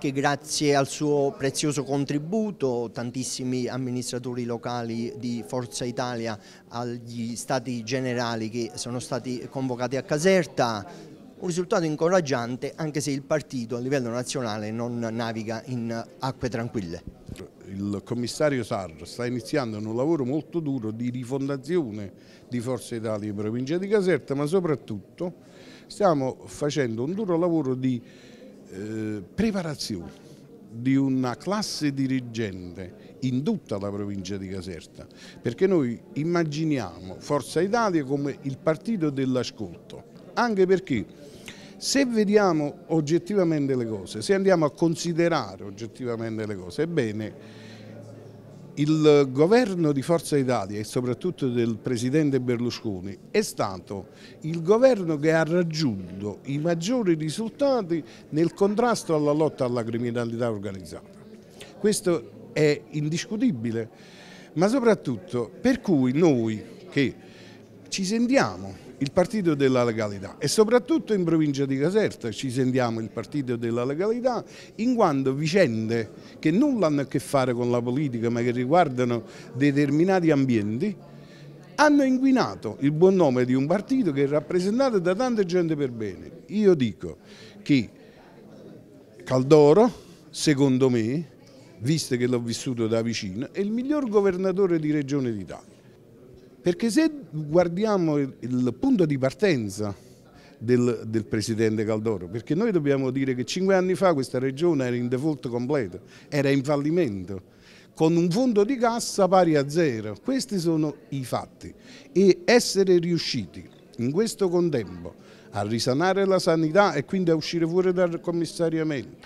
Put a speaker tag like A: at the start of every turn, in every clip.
A: anche grazie al suo prezioso contributo, tantissimi amministratori locali di Forza Italia agli stati generali che sono stati convocati a Caserta, un risultato incoraggiante anche se il partito a livello nazionale non naviga in acque tranquille. Il commissario Sarro sta iniziando
B: un lavoro molto duro di rifondazione di Forza Italia in provincia di Caserta ma soprattutto stiamo facendo un duro lavoro di eh, preparazione di una classe dirigente in tutta la provincia di Caserta, perché noi immaginiamo Forza Italia come il partito dell'ascolto, anche perché se vediamo oggettivamente le cose, se andiamo a considerare oggettivamente le cose, ebbene il governo di Forza Italia e soprattutto del presidente Berlusconi è stato il governo che ha raggiunto i maggiori risultati nel contrasto alla lotta alla criminalità organizzata. Questo è indiscutibile, ma soprattutto per cui noi che ci sentiamo il partito della legalità e soprattutto in provincia di Caserta ci sentiamo il partito della legalità in quanto vicende che nulla hanno a che fare con la politica ma che riguardano determinati ambienti hanno inquinato il buon nome di un partito che è rappresentato da tanta gente per bene. Io dico che Caldoro, secondo me, visto che l'ho vissuto da vicino, è il miglior governatore di Regione d'Italia. Perché se guardiamo il, il punto di partenza del, del, Presidente Caldoro, perché noi dobbiamo dire che cinque anni fa questa regione era in default completo, era in fallimento, con un fondo di cassa pari a zero. Questi sono i fatti e essere riusciti in questo contempo a risanare la sanità e quindi a uscire fuori dal commissariamento,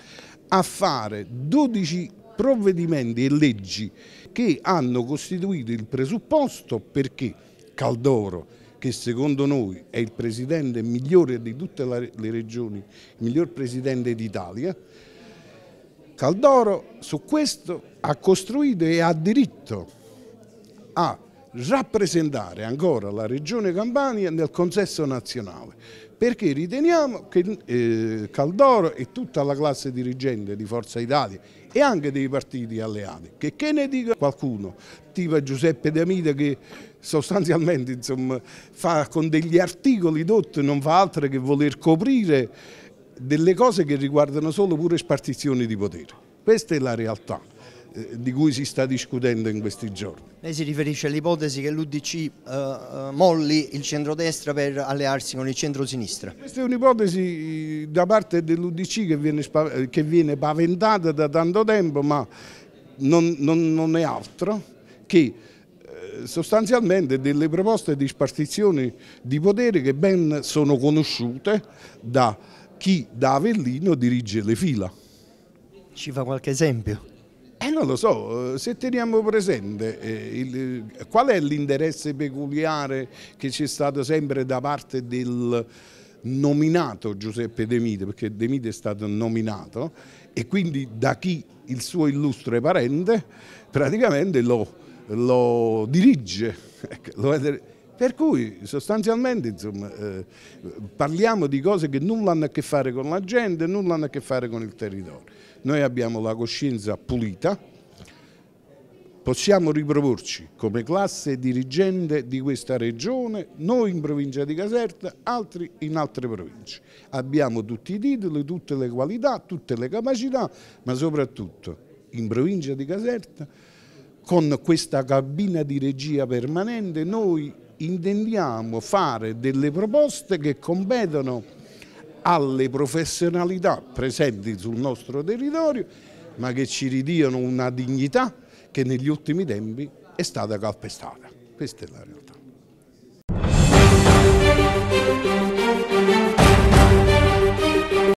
B: a fare 12 provvedimenti e leggi che hanno costituito il presupposto perché Caldoro, che secondo noi è il presidente migliore di tutte le regioni, il miglior presidente d'Italia, Caldoro su questo ha costruito e ha diritto a rappresentare ancora la Regione Campania nel consesso nazionale perché riteniamo che eh, Caldoro e tutta la classe dirigente di Forza Italia e anche dei partiti alleati, che, che ne dica qualcuno, tipo Giuseppe D'Amita che sostanzialmente insomma, fa con degli articoli dotti non fa altro che voler coprire delle cose che riguardano solo pure spartizioni di potere. Questa è la realtà. Eh, di cui si sta discutendo in questi giorni.
A: Lei si riferisce all'ipotesi che l'Udc eh, eh, molli il centrodestra per allearsi con il centrosinistra?
B: Questa è un'ipotesi eh, da parte dell'Udc che, che viene, paventata da tanto tempo ma non, non, non è altro che sostanzialmente delle proposte di spartizione di potere che ben sono conosciute da chi da Avellino dirige le fila.
A: Ci fa qualche esempio?
B: Eh, non lo so, eh, se teniamo presente eh, il, eh, qual è l'interesse peculiare che c'è stato sempre da parte del nominato Giuseppe De Mite, perché De Mite è stato nominato e quindi da chi il suo illustre parente praticamente lo, lo dirige. Ecco, lo per cui sostanzialmente insomma, eh, parliamo di cose che nulla hanno a che fare con la gente, nulla hanno a che fare con il territorio. Noi abbiamo la coscienza pulita, possiamo riproporci come classe dirigente di questa regione, noi in provincia di Caserta, altri in altre province. Abbiamo tutti i titoli, tutte le qualità, tutte le capacità, ma soprattutto in provincia di Caserta con questa cabina di regia permanente noi intendiamo fare delle proposte che competono alle professionalità presenti sul nostro territorio ma che ci ridiano una dignità che negli ultimi tempi è stata calpestata. Questa è la realtà.